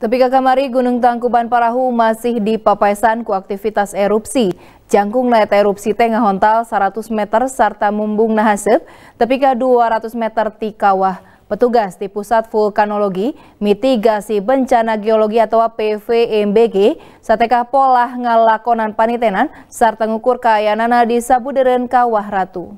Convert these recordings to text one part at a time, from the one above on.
Tepika Kamari, Gunung Tangkuban Parahu masih di papaisan ku aktivitas erupsi. Jangkung naik erupsi tengah hontal 100 meter serta mumbung nahasep, tepika 200 meter di kawah. Petugas di Pusat Vulkanologi, Mitigasi Bencana Geologi atau PVMBG, e sateka pola ngalakonan panitenan, serta ngukur kayanana di Sabuderen Kawah Ratu.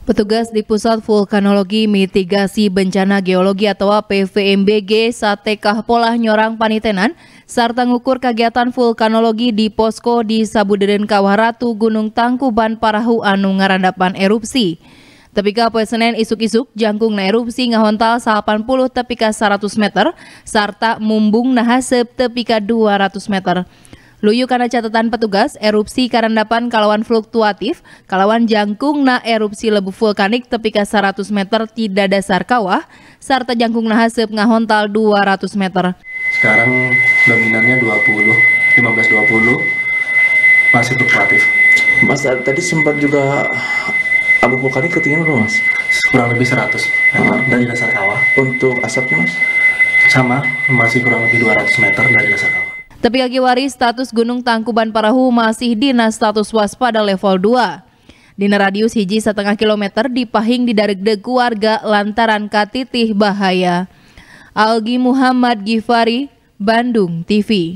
Petugas di Pusat Vulkanologi Mitigasi Bencana Geologi atau PVMBG Sate Kahpolah Nyorang Panitenan serta mengukur kegiatan vulkanologi di Posko di Sabuderen Kawaratu Gunung Tangkuban Parahu Anu Ngarandapan Erupsi. Tepika poe Senin isuk-isuk jangkung na erupsi ngahontal 80 tepika 100 meter serta mumbung nahasep tepika 200 meter. Luyu karena catatan petugas, erupsi Karandapan kalawan fluktuatif, kalawan jangkung na erupsi lebu vulkanik tepika 100 meter tidak dasar kawah, serta jangkung na hasep ngahontal 200 meter. Sekarang dominannya 20, 15-20, masih fluktuatif. Mas, eh, tadi sempat juga abu vulkanik ketinggian berapa mas? Kurang lebih 100 meter ah. dari dasar kawah. Untuk asapnya mas? Sama, masih kurang lebih 200 meter dari dasar kawah. Tepi kaki waris status Gunung Tangkuban Parahu masih dinas status waspada level 2. Dina radius hiji setengah kilometer dipahing di dareg warga lantaran katitih bahaya. Algi Muhammad Gifari, Bandung TV.